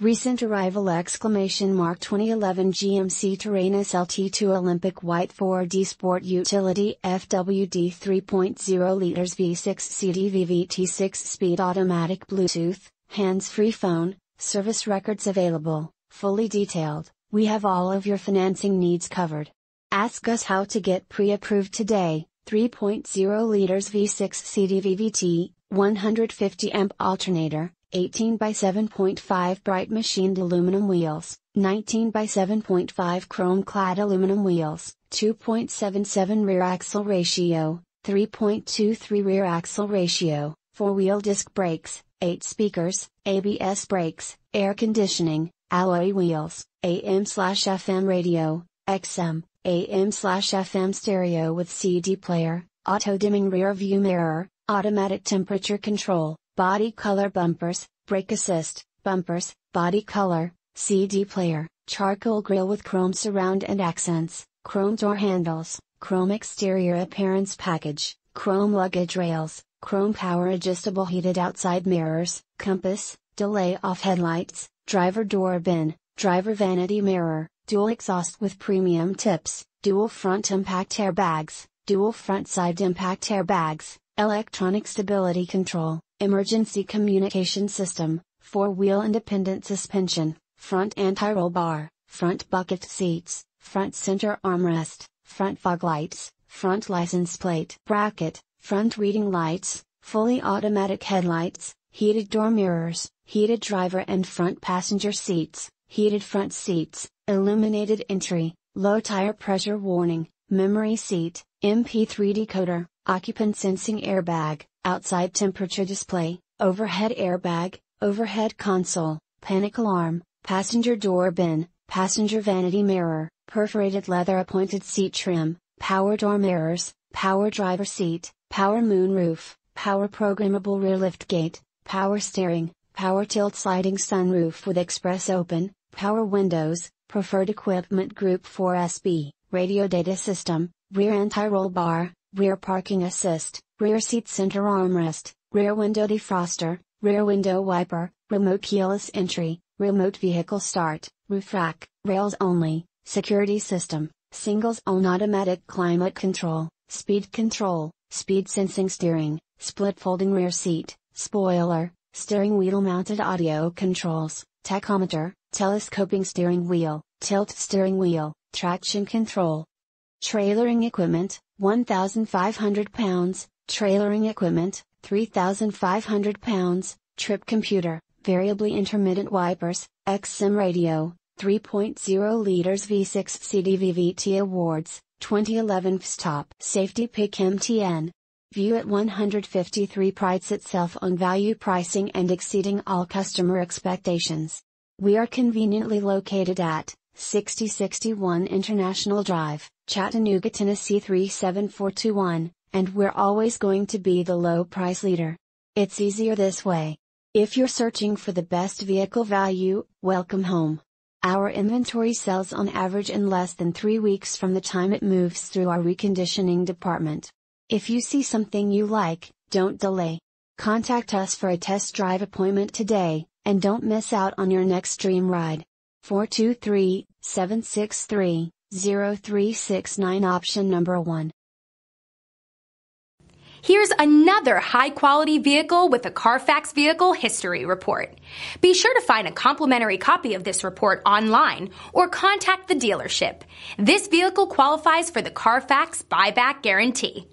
Recent arrival exclamation mark 2011 GMC Terrain SLT2 Olympic White 4D Sport Utility FWD 3.0 liters V6 CDV VT6 speed automatic Bluetooth, hands-free phone, service records available, fully detailed, we have all of your financing needs covered. Ask us how to get pre-approved today, 3.0 liters V6 CDV VT, 150 amp alternator, 18 by 7.5 bright machined aluminum wheels, 19 by 7.5 chrome clad aluminum wheels, 2.77 rear axle ratio, 3.23 rear axle ratio, 4 wheel disc brakes, 8 speakers, ABS brakes, air conditioning, alloy wheels, AM slash FM radio, XM, AM slash FM stereo with CD player, auto dimming rear view mirror, automatic temperature control, body color bumpers, brake assist, bumpers, body color, CD player, charcoal grill with chrome surround and accents, chrome door handles, chrome exterior appearance package, chrome luggage rails, chrome power adjustable heated outside mirrors, compass, delay off headlights, driver door bin, driver vanity mirror, dual exhaust with premium tips, dual front impact airbags, dual front side impact airbags, electronic stability control, emergency communication system, four-wheel independent suspension, front anti-roll bar, front bucket seats, front center armrest, front fog lights, front license plate bracket, front reading lights, fully automatic headlights, heated door mirrors, heated driver and front passenger seats, heated front seats, illuminated entry, low tire pressure warning, memory seat, MP3 decoder, occupant sensing airbag, outside temperature display, overhead airbag, overhead console, panic alarm, passenger door bin, passenger vanity mirror, perforated leather appointed seat trim, power door mirrors, power driver seat, power moonroof, power programmable rear lift gate, power steering, power tilt sliding sunroof with express open, power windows, preferred equipment group 4SB, radio data system, rear anti-roll bar, rear parking assist, rear seat center armrest, rear window defroster, rear window wiper, remote keyless entry, remote vehicle start, roof rack, rails only, security system, singles own automatic climate control, speed control, speed sensing steering, split folding rear seat, spoiler, steering wheel mounted audio controls, tachometer, telescoping steering wheel, tilt steering wheel, traction control, Trailering equipment, 1,500 pounds, trailering equipment, 3,500 pounds, trip computer, variably intermittent wipers, XM radio, 3.0 liters V6 CDVVT awards, 2011 stop. Safety Pick MTN. View at 153 prides itself on value pricing and exceeding all customer expectations. We are conveniently located at 6061 International Drive, Chattanooga, Tennessee 37421, and we're always going to be the low price leader. It's easier this way. If you're searching for the best vehicle value, welcome home. Our inventory sells on average in less than three weeks from the time it moves through our reconditioning department. If you see something you like, don't delay. Contact us for a test drive appointment today, and don't miss out on your next dream ride. 423 763 0369 option number 1. Here's another high quality vehicle with a Carfax Vehicle History Report. Be sure to find a complimentary copy of this report online or contact the dealership. This vehicle qualifies for the Carfax Buyback Guarantee.